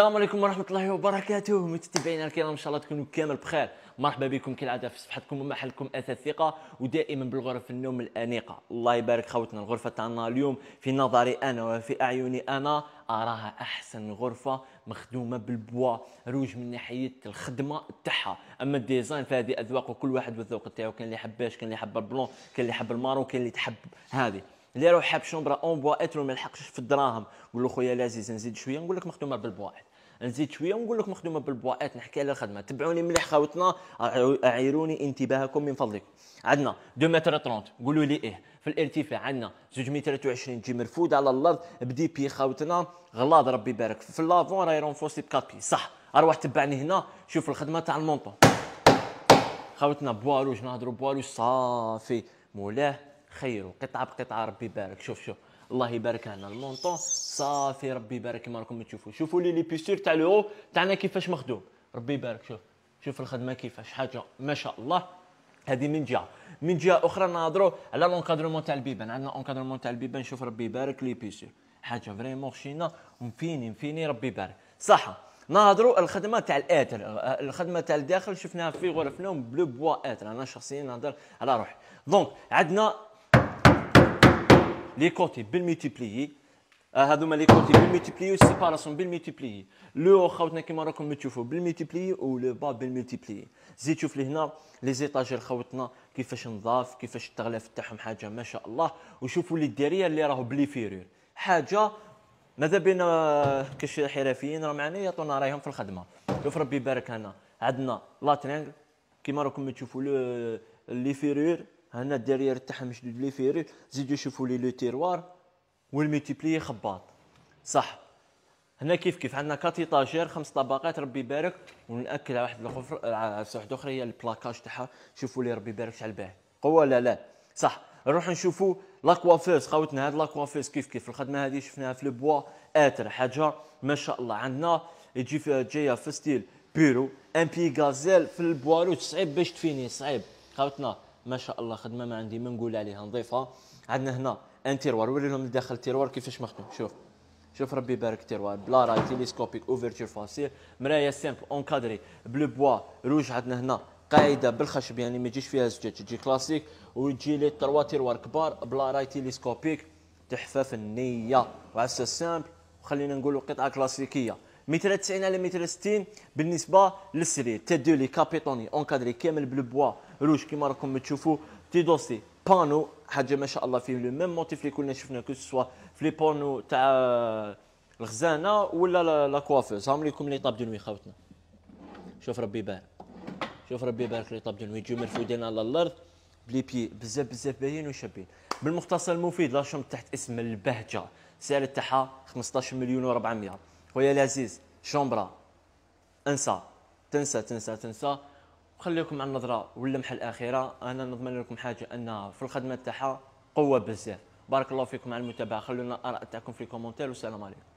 السلام عليكم ورحمة الله وبركاته متابعينا الكرام ان شاء الله تكونوا كامل بخير مرحبا بكم كالعادة في صفحتكم ومحلكم اثاث ثقة ودائما بالغرف النوم الانيقة الله يبارك خوتنا الغرفة تاعنا اليوم في نظري انا وفي اعيني انا اراها احسن غرفه مخدومه بالبوا روج من ناحيه الخدمه تاعها اما الديزاين فهذه اذواق وكل واحد والذوق تاعو كان اللي حباش كان اللي حب البلون كان اللي حب المارو كان اللي تحب هذه اللي يروح حاب شومبرا اون بوا اترو وما يلحقش في الدراهم نقول له خويا العزيز نزيد شويه نقول لك مخدومه بالبوايت نزيد شويه ونقول لك مخدومه بالبواعات نحكي على الخدمه تبعوني مليح خوتنا اعيروني انتباهكم من فضلكم عندنا 2 متر 30 قولوا لي ايه في الارتفاع عندنا 2 متر 20 تجي مرفود على الارض بدي بي خوتنا غلاض ربي يبارك في لافون راهي رونفوسي ب 4 بي صح اروح تبعني هنا شوف الخدمه تاع المونطون خوتنا بوالوج نهضروا بوالوج صافي مولاه خيروا قطعه بقطعه ربي يبارك شوف شوف الله يبارك لنا المونطون صافي ربي يبارك كما راكم تشوفوا شوفوا لي لي بيستور تاع لو تاعنا كيفاش مخدوم ربي يبارك شوف شوف الخدمه كيفاش حاجه ما شاء الله هذه من جهه من جهه اخرى نهضروا على لونكادرومون تاع البيبان عندنا اونكادرومون تاع البيبان شوف ربي يبارك لي بيسير حاجه فريمون خشينا ومفيني مفيني ربي يبارك صح نهضروا الخدمه تاع الاتر الخدمه تاع الداخل شفناها في غرفنا بلو بوا اتر انا شخصيا نهضر على روحي دونك عندنا لي كوتي بالميتيبليي هذوما لي كوتي بالميتيبليي والسيباراسيون بالميتيبليي لو خاوتنا كيما راكم تشوفوا بالميتيبليي ولو با بالميتيبليي زيد شوف لي هنا لي زيتاجير خاوتنا كيفاش نضاف كيفاش التغلاف تاعهم حاجه ما شاء الله وشوفوا لي الداريه اللي راهو بلي فيرور حاجه ماذا بينا كاش حرفيين راه معنا يعطونا رايهم في الخدمه شوف ربي يبارك هنا عندنا لا ترينغ كيما راكم تشوفوا لي فيرور هنا الدريير تاعها مشدود لي فيري زيدوا شوفوا لي لو تيروار والميتيبلي خباط صح هنا كيف كيف عندنا كاتي طاجير خمس طبقات ربي يبارك ونأكل على واحد الاخر على واحد اخرى هي البلاكاج تاعها شوفوا لي ربي يبارك شحال باهي قوه لا لا صح نروح نشوفوا لاكوافيز خاوتنا هاد لاكوافيز كيف كيف الخدمه هذه شفناها في البوا اتر حاجه ما شاء الله عندنا يجي جايه في ستيل بيرو ان بي غازيل في البوالو صعيب باش تفيني صعيب خاوتنا ما شاء الله خدمه ما عندي ما نقول عليها نظيفه عندنا هنا ان تيروار وري لهم داخل التيروار كيفاش مخدوم شوف شوف ربي يبارك التيروار بلا راي تيليسكوبيك اوفرتور فاسيل مرايه سامبل اونكادري بلو بوا روج عندنا هنا قاعده بالخشب يعني ما تجيش فيها زجاج تجي كلاسيك وتجي لي تروا تيروار كبار بلا راي تيليسكوبيك تحفه فنيه وعسى سامبل وخلينا نقولوا قطعه كلاسيكيه متر 90 على متر 60 بالنسبه للسرير دو لي كابيتوني اونكادري كامل بالبوا روج كيما راكم تشوفوا تي دوسي بانو حاجه ما شاء الله فيه لو ميم موتيف اللي كنا شفنا كو سوا في لي بانو تاع الخزانه ولا لا كوافوز هاهم لكم لي طاب دنوي خاوتنا شوف ربي يبارك شوف ربي يبارك لي طاب دنوي جو مرفودين على الارض بلي بي بزاف بزاف باين وشابين بالمختصر المفيد لا تحت اسم البهجه سعر تاعها 15 مليون و400 خويا العزيز شومبرا انسى تنسى تنسى تنسى وخليكم على النظره واللمحه الاخيره انا نضمن لكم حاجه ان في الخدمه تاعها قوه بزاف بارك الله فيكم على المتابعه خلونا اراء تاعكم في الكومنتير والسلام عليكم